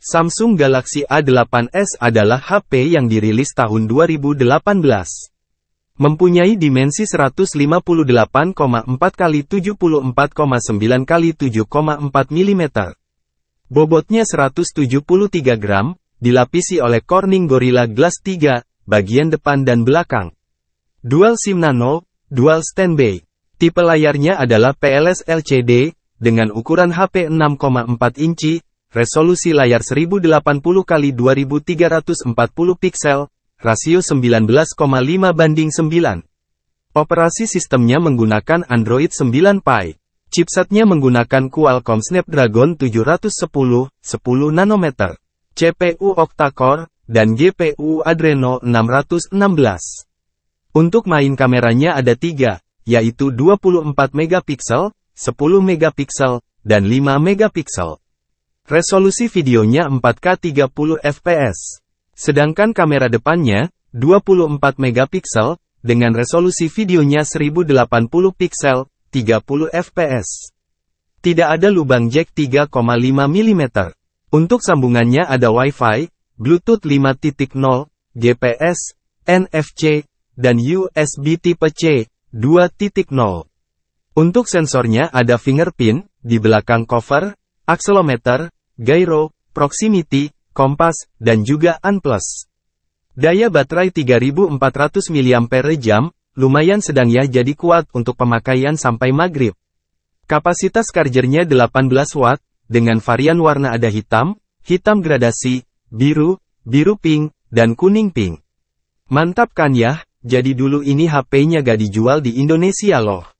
Samsung Galaxy A8s adalah HP yang dirilis tahun 2018. Mempunyai dimensi 158,4 x 74,9 x 7,4 mm. Bobotnya 173 gram, dilapisi oleh Corning Gorilla Glass 3, bagian depan dan belakang. Dual SIM Nano, Dual Standby. Tipe layarnya adalah PLS LCD, dengan ukuran HP 6,4 inci, resolusi layar 1080x2340 piksel, rasio 19,5 banding 9. Operasi sistemnya menggunakan Android 9 Pie. Chipsetnya menggunakan Qualcomm Snapdragon 710, 10 nanometer, CPU octa-core, dan GPU Adreno 616. Untuk main kameranya ada tiga, yaitu 24 megapiksel, 10 megapiksel, dan 5 megapiksel. Resolusi videonya 4K 30 fps. Sedangkan kamera depannya, 24 megapiksel, dengan resolusi videonya 1080 piksel, 30 fps. Tidak ada lubang jack 3,5 mm. Untuk sambungannya ada Wi-Fi, Bluetooth 5.0, GPS, NFC, dan USB tipe C 2.0. Untuk sensornya ada fingerprint, di belakang cover, akselometer, gyro, proximity, kompas, dan juga unplus. Daya baterai 3400 mAh, lumayan sedang ya jadi kuat untuk pemakaian sampai maghrib. Kapasitas chargernya 18 watt, dengan varian warna ada hitam, hitam gradasi, biru, biru pink, dan kuning pink. Mantap kan ya, jadi dulu ini HP-nya gak dijual di Indonesia loh.